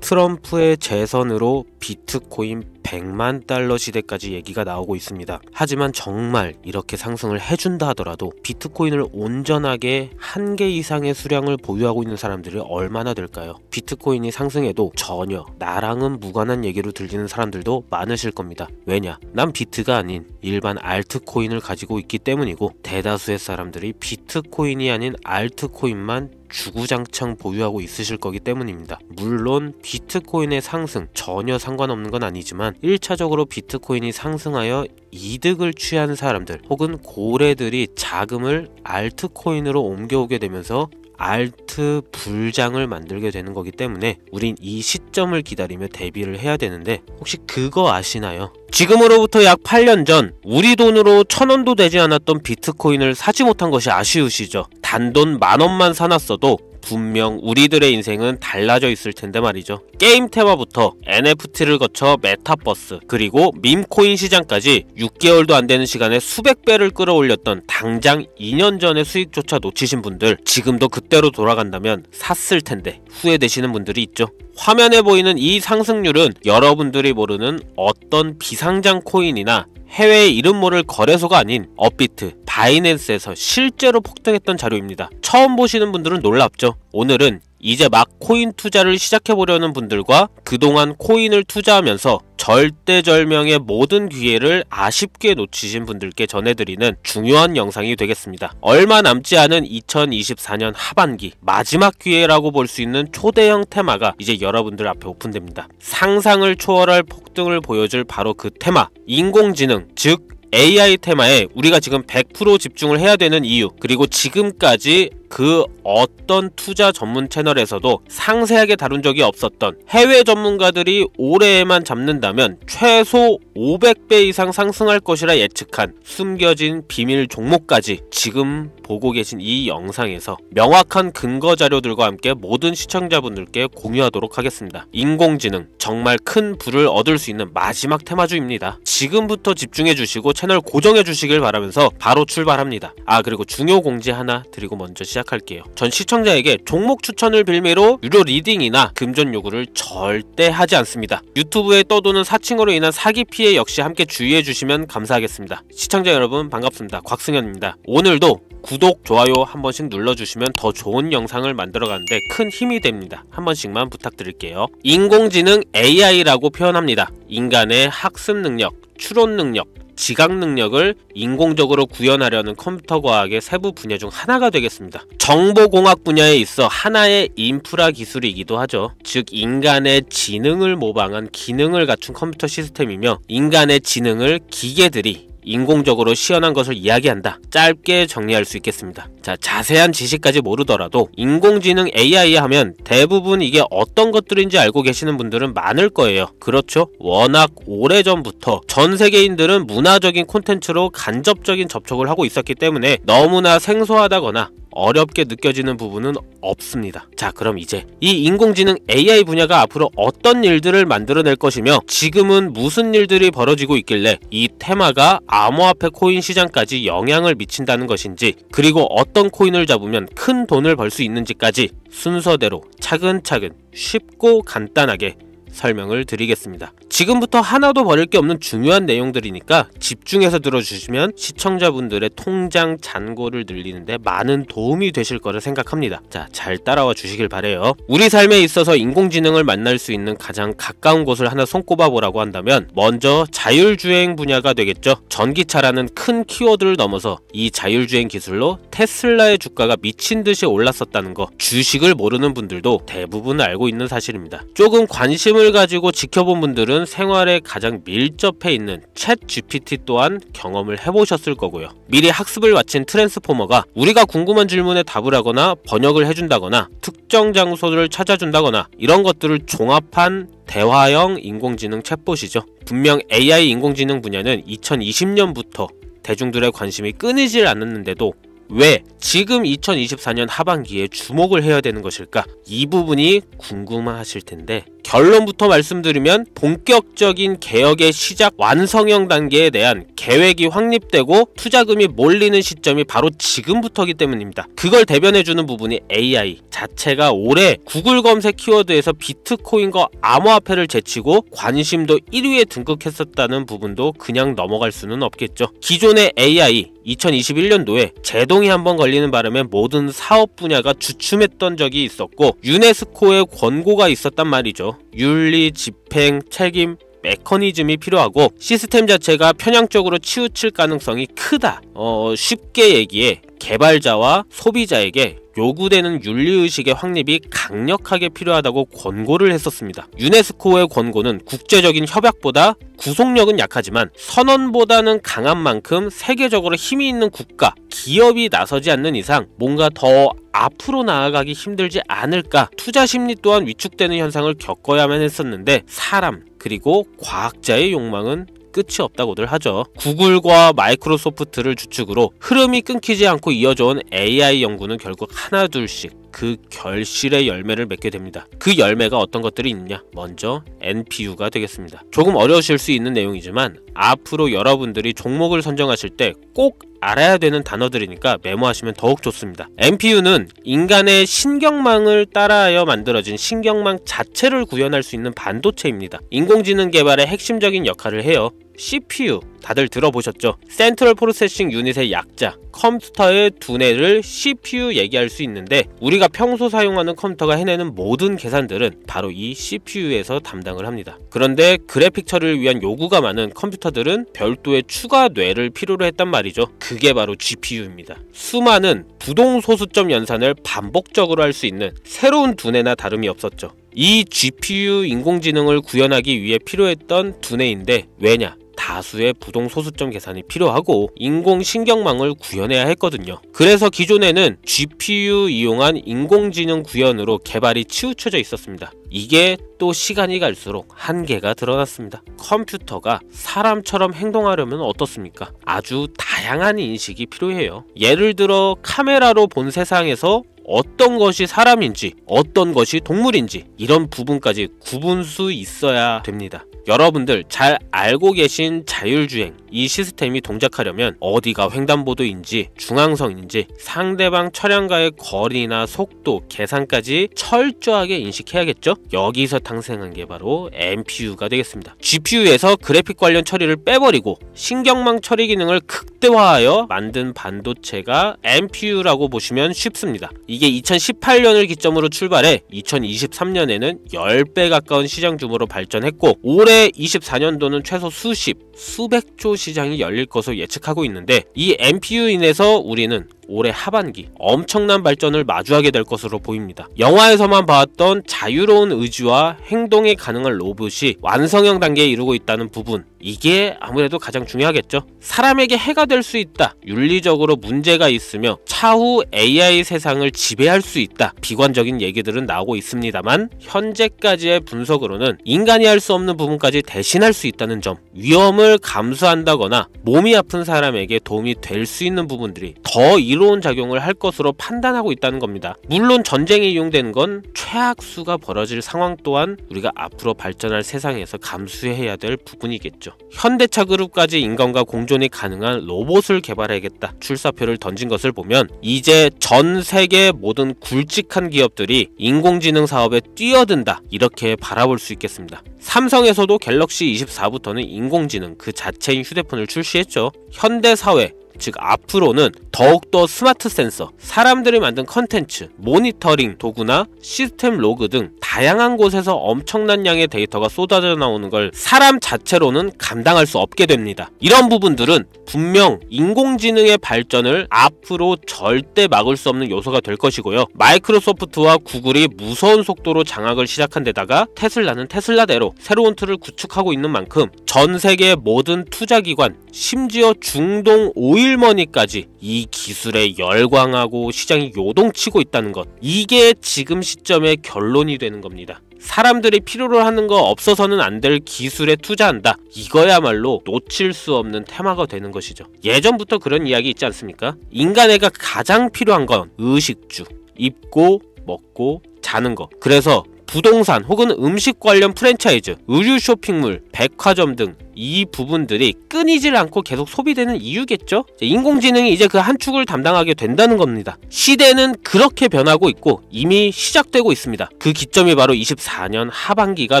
트럼프의 재선으로 비트코인 100만 달러 시대까지 얘기가 나오고 있습니다. 하지만 정말 이렇게 상승을 해준다 하더라도 비트코인을 온전하게 한 개 이상의 수량을 보유하고 있는 사람들이 얼마나 될까요? 비트코인이 상승해도 전혀 나랑은 무관한 얘기로 들리는 사람들도 많으실 겁니다. 왜냐? 난 비트가 아닌 일반 알트코인을 가지고 있기 때문이고 대다수의 사람들이 비트코인이 아닌 알트코인만 주구장창 보유하고 있으실 거기 때문입니다. 물론 비트코인의 상승 전혀 상관없는 건 아니지만 1차적으로 비트코인이 상승하여 이득을 취한 사람들 혹은 고래들이 자금을 알트코인으로 옮겨오게 되면서 알트 불장을 만들게 되는 거기 때문에 우린 이 시점을 기다리며 대비를 해야 되는데 혹시 그거 아시나요? 지금으로부터 약 8년 전 우리 돈으로 천 원도 되지 않았던 비트코인을 사지 못한 것이 아쉬우시죠? 단돈 만 원만 사놨어도 분명 우리들의 인생은 달라져 있을 텐데 말이죠. 게임 테마부터 NFT를 거쳐 메타버스 그리고 밈코인 시장까지 6개월도 안 되는 시간에 수백 배를 끌어올렸던 당장 2년 전의 수익조차 놓치신 분들 지금도 그때로 돌아간다면 샀을 텐데 후회되시는 분들이 있죠. 화면에 보이는 이 상승률은 여러분들이 모르는 어떤 비상장 코인이나 해외의 이름 모를 거래소가 아닌 업비트, 바이낸스에서 실제로 폭등했던 자료입니다. 처음 보시는 분들은 놀랍죠. 오늘은 이제 막 코인 투자를 시작해보려는 분들과 그동안 코인을 투자하면서 절대절명의 모든 기회를 아쉽게 놓치신 분들께 전해드리는 중요한 영상이 되겠습니다. 얼마 남지 않은 2024년 하반기 마지막 기회라고 볼 수 있는 초대형 테마가 이제 여러분들 앞에 오픈됩니다. 상상을 초월할 폭등을 보여줄 바로 그 테마 인공지능 즉 AI 테마에 우리가 지금 100% 집중을 해야 되는 이유 그리고 지금까지 그 어떤 투자 전문 채널에서도 상세하게 다룬 적이 없었던 해외 전문가들이 올해에만 잡는다면 최소 500배 이상 상승할 것이라 예측한 숨겨진 비밀 종목까지 지금 보고 계신 이 영상에서 명확한 근거 자료들과 함께 모든 시청자분들께 공유하도록 하겠습니다. 인공지능 정말 큰 부를 얻을 수 있는 마지막 테마주입니다. 지금부터 집중해 주시고 채널 고정해 주시길 바라면서 바로 출발합니다. 아 그리고 중요 공지 하나 드리고 먼저 시작 시작할게요. 전 시청자에게 종목 추천을 빌미로 유료 리딩이나 금전 요구를 절대 하지 않습니다. 유튜브에 떠도는 사칭으로 인한 사기 피해 역시 함께 주의해 주시면 감사하겠습니다. 시청자 여러분 반갑습니다. 곽승현입니다. 오늘도 구독, 좋아요 한 번씩 눌러주시면 더 좋은 영상을 만들어가는데 큰 힘이 됩니다. 한 번씩만 부탁드릴게요. 인공지능 AI라고 표현합니다. 인간의 학습 능력, 추론 능력, 지각 능력을 인공적으로 구현하려는 컴퓨터 과학의 세부 분야 중 하나가 되겠습니다. 정보공학 분야에 있어 하나의 인프라 기술이기도 하죠. 즉 인간의 지능을 모방한 기능을 갖춘 컴퓨터 시스템이며 인간의 지능을 기계들이 인공적으로 시연한 것을 이야기한다. 짧게 정리할 수 있겠습니다. 자, 자세한 지식까지 모르더라도 인공지능 AI 하면 대부분 이게 어떤 것들인지 알고 계시는 분들은 많을 거예요. 그렇죠? 워낙 오래전부터 전 세계인들은 문화적인 콘텐츠로 간접적인 접촉을 하고 있었기 때문에 너무나 생소하다거나 어렵게 느껴지는 부분은 없습니다. 자 그럼 이제 이 인공지능 AI 분야가 앞으로 어떤 일들을 만들어낼 것이며 지금은 무슨 일들이 벌어지고 있길래 이 테마가 암호화폐 코인 시장까지 영향을 미친다는 것인지 그리고 어떤 코인을 잡으면 큰 돈을 벌 수 있는지까지 순서대로 차근차근 쉽고 간단하게 설명을 드리겠습니다. 지금부터 하나도 버릴 게 없는 중요한 내용들이니까 집중해서 들어주시면 시청자분들의 통장 잔고를 늘리는데 많은 도움이 되실 거를 생각합니다. 자, 잘 따라와 주시길 바래요. 우리 삶에 있어서 인공지능을 만날 수 있는 가장 가까운 곳을 하나 손꼽아 보라고 한다면 먼저 자율주행 분야가 되겠죠. 전기차라는 큰 키워드를 넘어서 이 자율주행 기술로 테슬라의 주가가 미친 듯이 올랐었다는 거 주식을 모르는 분들도 대부분 알고 있는 사실입니다. 조금 관심을 이걸 가지고 지켜본 분들은 생활에 가장 밀접해 있는 챗 GPT 또한 경험을 해보셨을 거고요. 미리 학습을 마친 트랜스포머가 우리가 궁금한 질문에 답을 하거나 번역을 해준다거나 특정 장소를 찾아준다거나 이런 것들을 종합한 대화형 인공지능 챗봇이죠. 분명 AI 인공지능 분야는 2020년부터 대중들의 관심이 끊이질 않았는데도 왜 지금 2024년 하반기에 주목을 해야 되는 것일까? 이 부분이 궁금하실 텐데 결론부터 말씀드리면 본격적인 개혁의 시작 완성형 단계에 대한 계획이 확립되고 투자금이 몰리는 시점이 바로 지금부터기 때문입니다. 그걸 대변해주는 부분이 AI 자체가 올해 구글 검색 키워드에서 비트코인과 암호화폐를 제치고 관심도 1위에 등극했었다는 부분도 그냥 넘어갈 수는 없겠죠. 기존의 AI 2021년도에 제동이 한 번 걸리는 바람에 모든 사업 분야가 주춤했던 적이 있었고 유네스코의 권고가 있었단 말이죠. 윤리, 집행, 책임, 메커니즘이 필요하고 시스템 자체가 편향적으로 치우칠 가능성이 크다. 어, 쉽게 얘기해 개발자와 소비자에게 요구되는 윤리의식의 확립이 강력하게 필요하다고 권고를 했었습니다. 유네스코의 권고는 국제적인 협약보다 구속력은 약하지만 선언보다는 강한 만큼 세계적으로 힘이 있는 국가, 기업이 나서지 않는 이상 뭔가 더 앞으로 나아가기 힘들지 않을까 투자 심리 또한 위축되는 현상을 겪어야만 했었는데 사람 그리고 과학자의 욕망은 끝이 없다고들 하죠. 구글과 마이크로소프트를 주축으로 흐름이 끊기지 않고 이어져온 AI 연구는 결국 하나둘씩 그 결실의 열매를 맺게 됩니다. 그 열매가 어떤 것들이 있느냐? 먼저 NPU가 되겠습니다. 조금 어려우실 수 있는 내용이지만 앞으로 여러분들이 종목을 선정하실 때 꼭 알아야 되는 단어들이니까 메모하시면 더욱 좋습니다. NPU는 인간의 신경망을 따라하여 만들어진 신경망 자체를 구현할 수 있는 반도체입니다. 인공지능 개발의 핵심적인 역할을 해요. CPU 다들 들어보셨죠? 센트럴 프로세싱 유닛의 약자 컴퓨터의 두뇌를 CPU 얘기할 수 있는데 우리가 평소 사용하는 컴퓨터가 해내는 모든 계산들은 바로 이 CPU에서 담당을 합니다. 그런데 그래픽 처리를 위한 요구가 많은 컴퓨터들은 별도의 추가 뇌를 필요로 했단 말이죠. 그게 바로 GPU입니다. 수많은 부동 소수점 연산을 반복적으로 할 수 있는 새로운 두뇌나 다름이 없었죠. 이 GPU 인공지능을 구현하기 위해 필요했던 두뇌인데 왜냐? 다수의 부동 소수점 계산이 필요하고 인공신경망을 구현해야 했거든요. 그래서 기존에는 GPU 이용한 인공지능 구현으로 개발이 치우쳐져 있었습니다. 이게 또 시간이 갈수록 한계가 드러났습니다. 컴퓨터가 사람처럼 행동하려면 어떻습니까? 아주 다양한 인식이 필요해요. 예를 들어 카메라로 본 세상에서 어떤 것이 사람인지 어떤 것이 동물인지 이런 부분까지 구분 수 있어야 됩니다. 여러분들 잘 알고 계신 자율주행 이 시스템이 동작하려면 어디가 횡단보도인지 중앙선인지 상대방 차량과의 거리나 속도 계산까지 철저하게 인식해야겠죠 여기서 탄생한 게 바로 MPU가 되겠습니다 GPU에서 그래픽 관련 처리를 빼버리고 신경망 처리 기능을 극대화하여 만든 반도체가 MPU라고 보시면 쉽습니다 이 이게 2018년을 기점으로 출발해 2023년에는 10배 가까운 시장 규모로 발전했고 올해 24년도는 최소 수십, 수백조 시장이 열릴 것으로 예측하고 있는데 이 MPU인에서 우리는 올해 하반기 엄청난 발전을 마주하게 될 것으로 보입니다. 영화에서만 봤던 자유로운 의지와 행동이 가능한 로봇이 완성형 단계에 이르고 있다는 부분 이게 아무래도 가장 중요하겠죠. 사람에게 해가 될 수 있다. 윤리적으로 문제가 있으며 차후 AI 세상을 지배할 수 있다. 비관적인 얘기들은 나오고 있습니다만 현재까지의 분석으로는 인간이 할 수 없는 부분까지 대신할 수 있다는 점 위험을 감수한다거나 몸이 아픈 사람에게 도움이 될 수 있는 부분들이 더 이루 이로운 작용을 할 것으로 판단하고 있다는 겁니다. 물론 전쟁에 이용되는 건 최악수가 벌어질 상황 또한 우리가 앞으로 발전할 세상에서 감수해야 될 부분이겠죠. 현대차 그룹까지 인간과 공존이 가능한 로봇을 개발해야겠다 출사표를 던진 것을 보면 이제 전 세계 모든 굵직한 기업들이 인공지능 사업에 뛰어든다 이렇게 바라볼 수 있겠습니다. 삼성에서도 갤럭시 24부터는 인공지능 그 자체인 휴대폰을 출시했죠. 현대 사회 즉 앞으로는 더욱더 스마트 센서, 사람들이 만든 컨텐츠, 모니터링 도구나 시스템 로그 등 다양한 곳에서 엄청난 양의 데이터가 쏟아져 나오는 걸 사람 자체로는 감당할 수 없게 됩니다. 이런 부분들은 분명 인공지능의 발전을 앞으로 절대 막을 수 없는 요소가 될 것이고요. 마이크로소프트와 구글이 무서운 속도로 장악을 시작한 데다가 테슬라는 테슬라대로 새로운 툴을 구축하고 있는 만큼 전 세계 모든 투자기관, 심지어 중동 오일머니까지 이 기술에 열광하고 시장이 요동치고 있다는 것. 이게 지금 시점의 결론이 되는 겁니다. 사람들이 필요로 하는 거 없어서는 안 될 기술에 투자한다. 이거야말로 놓칠 수 없는 테마가 되는 것이죠. 예전부터 그런 이야기 있지 않습니까? 인간에게 가장 필요한 건 의식주. 입고, 먹고, 자는 거. 그래서 부동산 혹은 음식 관련 프랜차이즈, 의류 쇼핑몰, 백화점 등 이 부분들이 끊이질 않고 계속 소비되는 이유겠죠? 인공지능이 이제 그 한 축을 담당하게 된다는 겁니다. 시대는 그렇게 변하고 있고 이미 시작되고 있습니다. 그 기점이 바로 24년 하반기가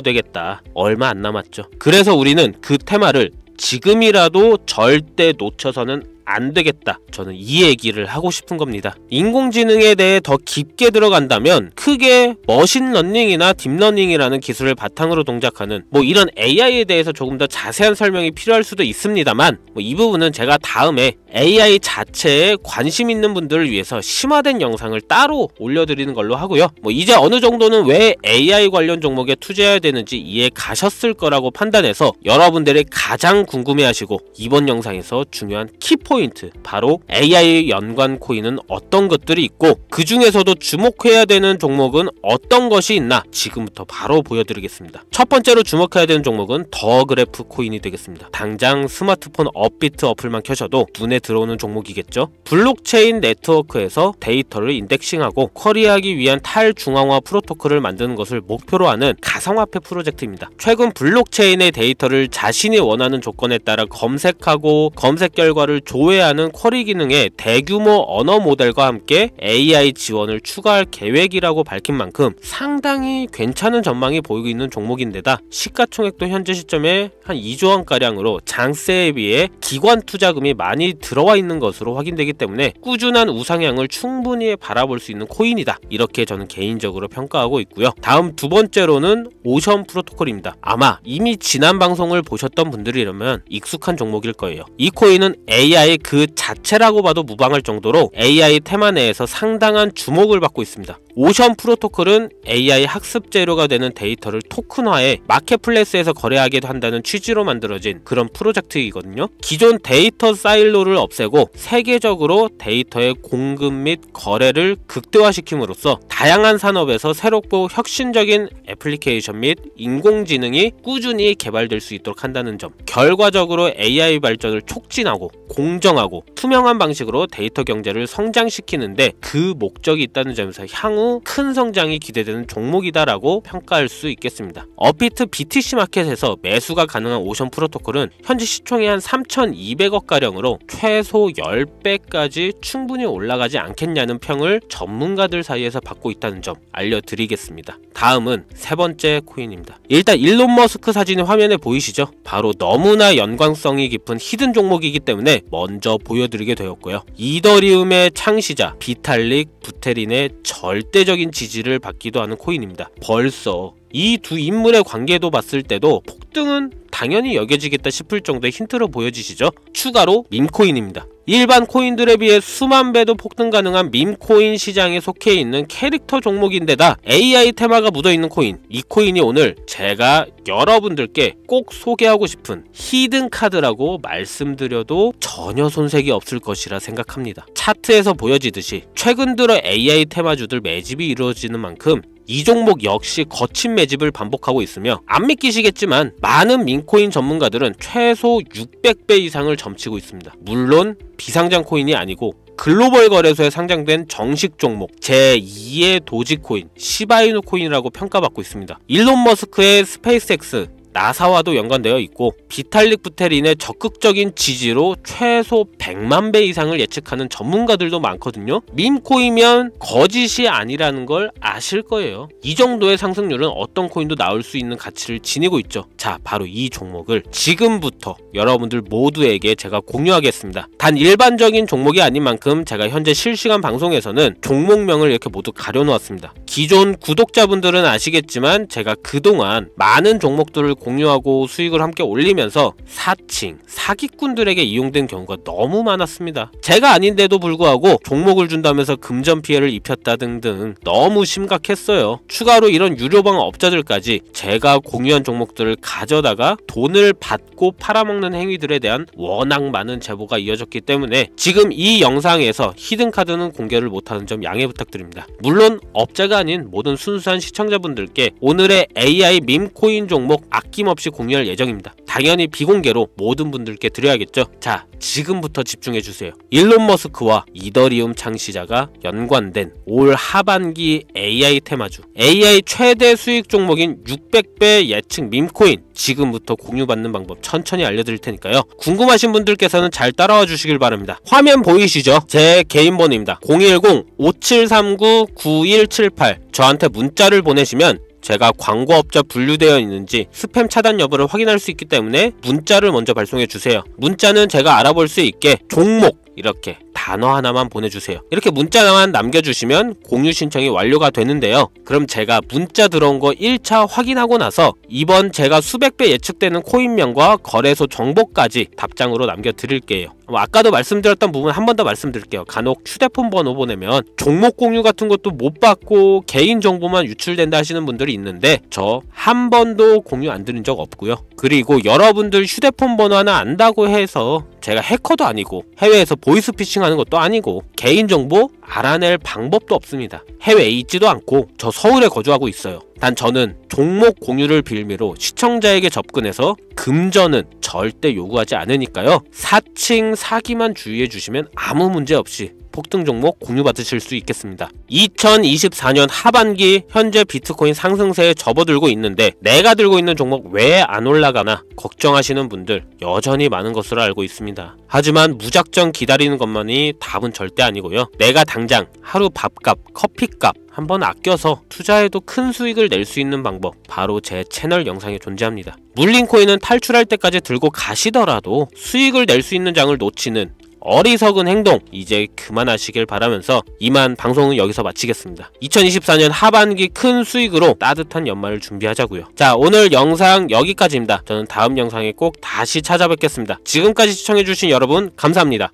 되겠다. 얼마 안 남았죠. 그래서 우리는 그 테마를 지금이라도 절대 놓쳐서는 안 되겠다. 저는 이 얘기를 하고 싶은 겁니다. 인공지능에 대해 더 깊게 들어간다면 크게 머신러닝이나 딥러닝이라는 기술을 바탕으로 동작하는 뭐 이런 AI에 대해서 조금 더 자세한 설명이 필요할 수도 있습니다만 뭐이 부분은 제가 다음에 AI 자체에 관심 있는 분들을 위해서 심화된 영상을 따로 올려드리는 걸로 하고요. 뭐 이제 어느 정도는 왜 AI 관련 종목에 투자해야 되는지 이해 가셨을 거라고 판단해서 여러분들이 가장 궁금해하시고 이번 영상에서 중요한 키포인트 포인트 바로 AI 연관 코인은 어떤 것들이 있고 그 중에서도 주목해야 되는 종목은 어떤 것이 있나 지금부터 바로 보여드리겠습니다. 첫 번째로 주목해야 되는 종목은 더 그래프 코인이 되겠습니다. 당장 스마트폰 업비트 어플만 켜셔도 눈에 들어오는 종목이겠죠. 블록체인 네트워크에서 데이터를 인덱싱하고 커리하기 위한 탈중앙화 프로토콜을 만드는 것을 목표로 하는 가상화폐 프로젝트입니다. 최근 블록체인의 데이터를 자신이 원하는 조건에 따라 검색하고 검색 결과를 조회 조회하는 쿼리 기능에 대규모 언어 모델과 함께 AI 지원을 추가할 계획이라고 밝힌 만큼 상당히 괜찮은 전망이 보이고 있는 종목인데다 시가총액도 현재 시점에 한 2조 원가량으로 장세에 비해 기관 투자금이 많이 들어와 있는 것으로 확인되기 때문에 꾸준한 우상향을 충분히 바라볼 수 있는 코인이다 이렇게 저는 개인적으로 평가하고 있고요 다음 두 번째로는 오션 프로토콜입니다 아마 이미 지난 방송을 보셨던 분들이라면 익숙한 종목일 거예요 이 코인은 AI 그 자체라고 봐도 무방할 정도로 AI 테마 내에서 상당한 주목을 받고 있습니다. 오션 프로토콜은 AI 학습 재료가 되는 데이터를 토큰화해 마켓플레이스에서 거래하기도 한다는 취지로 만들어진 그런 프로젝트이거든요. 기존 데이터 사일로를 없애고 세계적으로 데이터의 공급 및 거래를 극대화시킴으로써 다양한 산업에서 새롭고 혁신적인 애플리케이션 및 인공지능이 꾸준히 개발될 수 있도록 한다는 점 결과적으로 AI 발전을 촉진하고 공정하고 투명한 방식으로 데이터 경제를 성장시키는데 그 목적이 있다는 점에서 향후 큰 성장이 기대되는 종목이다라고 평가할 수 있겠습니다. 업비트 BTC 마켓에서 매수가 가능한 오션 프로토콜은 현재 시총의 한 3,200억가량으로 최소 10배까지 충분히 올라가지 않겠냐는 평을 전문가들 사이에서 받고 있다는 점 알려드리겠습니다. 다음은 세 번째 코인입니다. 일단 일론 머스크 사진이 화면에 보이시죠? 바로 너무나 연관성이 깊은 히든 종목이기 때문에 먼저 보여드리게 되었고요. 이더리움의 창시자 비탈릭 부테린의 절 절대적인 지지를 받기도 하는 코인입니다. 벌써 이두 인물의 관계도 봤을 때도 폭등은 당연히 여겨지겠다 싶을 정도의 힌트로 보여지시죠? 추가로 민코인입니다. 일반 코인들에 비해 수만 배도 폭등 가능한 민코인 시장에 속해 있는 캐릭터 종목인데다 AI 테마가 묻어있는 코인 이 코인이 오늘 제가 여러분들께 꼭 소개하고 싶은 히든카드라고 말씀드려도 전혀 손색이 없을 것이라 생각합니다. 차트에서 보여지듯이 최근 들어 AI 테마주들 매집이 이루어지는 만큼 이 종목 역시 거친 매집을 반복하고 있으며 안 믿기시겠지만 많은 민코인 전문가들은 최소 600배 이상을 점치고 있습니다. 물론 비상장 코인이 아니고 글로벌 거래소에 상장된 정식 종목 제2의 도지코인 시바이누 코인이라고 평가받고 있습니다. 일론 머스크의 스페이스X 나사와도 연관되어 있고 비탈릭 부테린의 적극적인 지지로 최소 100만 배 이상을 예측하는 전문가들도 많거든요. 민코이면 거짓이 아니라는 걸 아실 거예요. 이 정도의 상승률은 어떤 코인도 나올 수 있는 가치를 지니고 있죠. 자, 바로 이 종목을 지금부터 여러분들 모두에게 제가 공유하겠습니다. 단 일반적인 종목이 아닌 만큼 제가 현재 실시간 방송에서는 종목명을 이렇게 모두 가려놓았습니다. 기존 구독자분들은 아시겠지만 제가 그동안 많은 종목들을 공 공유하고 수익을 함께 올리면서 사칭, 사기꾼들에게 이용된 경우가 너무 많았습니다. 제가 아닌데도 불구하고 종목을 준다면서 금전 피해를 입혔다 등등 너무 심각했어요. 추가로 이런 유료방 업자들까지 제가 공유한 종목들을 가져다가 돈을 받고 팔아먹는 행위들에 대한 워낙 많은 제보가 이어졌기 때문에 지금 이 영상에서 히든카드는 공개를 못하는 점 양해 부탁드립니다. 물론 업자가 아닌 모든 순수한 시청자분들께 오늘의 AI 밈코인 종목 악 아낌없이 공유할 예정입니다. 당연히 비공개로 모든 분들께 드려야겠죠. 자, 지금부터 집중해주세요. 일론 머스크와 이더리움 창시자가 연관된 올 하반기 AI 테마주, AI 최대 수익 종목인 600배 예측 밈코인, 지금부터 공유받는 방법 천천히 알려드릴 테니까요. 궁금하신 분들께서는 잘 따라와 주시길 바랍니다. 화면 보이시죠? 제 개인 번호입니다. 010-5739-9178 저한테 문자를 보내시면 제가 광고업자 분류되어 있는지 스팸 차단 여부를 확인할 수 있기 때문에 문자를 먼저 발송해 주세요. 문자는 제가 알아볼 수 있게 종목 이렇게 단어 하나만 보내주세요. 이렇게 문자만 남겨주시면 공유 신청이 완료가 되는데요. 그럼 제가 문자 들어온 거 1차 확인하고 나서 이번 제가 수백 배 예측되는 코인명과 거래소 정보까지 답장으로 남겨드릴게요. 어, 아까도 말씀드렸던 부분 한 번 더 말씀드릴게요. 간혹 휴대폰 번호 보내면 종목 공유 같은 것도 못 받고 개인 정보만 유출된다 하시는 분들이 있는데 저 한 번도 공유 안 드린 적 없고요. 그리고 여러분들 휴대폰 번호 하나 안다고 해서 제가 해커도 아니고 해외에서 보이스피싱 하는 것도 아니고 개인정보 알아낼 방법도 없습니다. 해외에 있지도 않고 저 서울에 거주하고 있어요. 단 저는 종목 공유를 빌미로 시청자에게 접근해서 금전은 절대 요구하지 않으니까요. 사칭 사기만 주의해 주시면 아무 문제 없이 폭등 종목 공유받으실 수 있겠습니다. 2024년 하반기 현재 비트코인 상승세에 접어들고 있는데 내가 들고 있는 종목 왜 안 올라가나 걱정하시는 분들 여전히 많은 것으로 알고 있습니다. 하지만 무작정 기다리는 것만이 답은 절대 아니고요. 내가 당장 하루 밥값, 커피값 한번 아껴서 투자해도 큰 수익을 낼 수 있는 방법 바로 제 채널 영상에 존재합니다. 물린 코인은 탈출할 때까지 들고 가시더라도 수익을 낼 수 있는 장을 놓치는 어리석은 행동 이제 그만하시길 바라면서 이만 방송은 여기서 마치겠습니다. 2024년 하반기 큰 수익으로 따뜻한 연말을 준비하자고요. 자 오늘 영상 여기까지입니다. 저는 다음 영상에 꼭 다시 찾아뵙겠습니다. 지금까지 시청해주신 여러분 감사합니다.